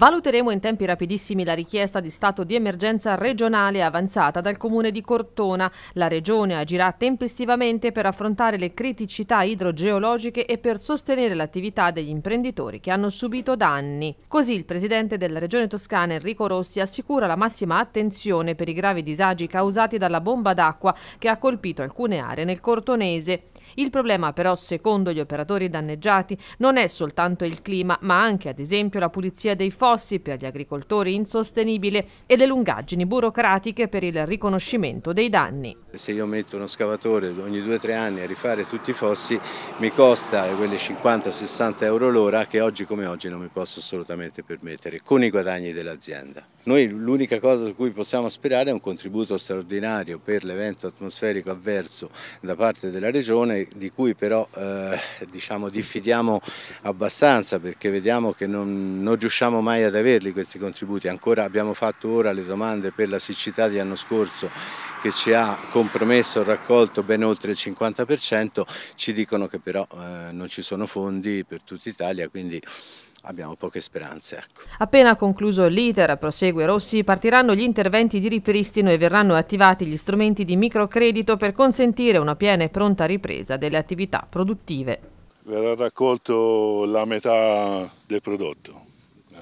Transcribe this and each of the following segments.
Valuteremo in tempi rapidissimi la richiesta di stato di emergenza regionale avanzata dal comune di Cortona. La regione agirà tempestivamente per affrontare le criticità idrogeologiche e per sostenere l'attività degli imprenditori che hanno subito danni. Così il presidente della regione toscana Enrico Rossi assicura la massima attenzione per i gravi disagi causati dalla bomba d'acqua che ha colpito alcune aree nel Cortonese. Il problema però, secondo gli operatori danneggiati, non è soltanto il clima, ma anche ad esempio la pulizia dei fossi per gli agricoltori insostenibile e le lungaggini burocratiche per il riconoscimento dei danni. Se io metto uno scavatore ogni 2-3 anni a rifare tutti i fossi mi costa quelle 50-60 euro l'ora che oggi come oggi non mi posso assolutamente permettere con i guadagni dell'azienda. Noi l'unica cosa su cui possiamo sperare è un contributo straordinario per l'evento atmosferico avverso da parte della Regione, di cui però eh, diciamo, diffidiamo abbastanza perché vediamo che non, non riusciamo mai ad averli questi contributi. Ancora abbiamo fatto ora le domande per la siccità di anno scorso che ci ha compromesso il raccolto ben oltre il 50%, ci dicono che però eh, non ci sono fondi per tutta Italia, quindi abbiamo poche speranze. Ecco. Appena concluso l'iter, prosegue Rossi, partiranno gli interventi di ripristino e verranno attivati gli strumenti di microcredito per consentire una piena e pronta ripresa delle attività produttive. Verrà raccolto la metà del prodotto, eh.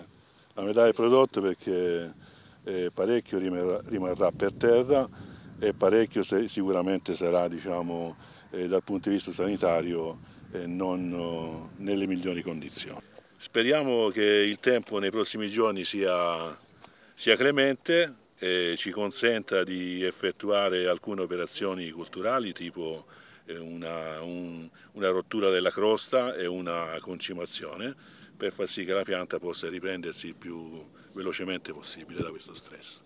la metà del prodotto perché eh, parecchio rimarrà, per terra e parecchio sicuramente sarà diciamo, eh, dal punto di vista sanitario non nelle migliori condizioni. Speriamo che il tempo nei prossimi giorni sia, sia clemente e ci consenta di effettuare alcune operazioni culturali tipo eh, una, un, una rottura della crosta e una concimazione per far sì che la pianta possa riprendersi il più velocemente possibile da questo stress.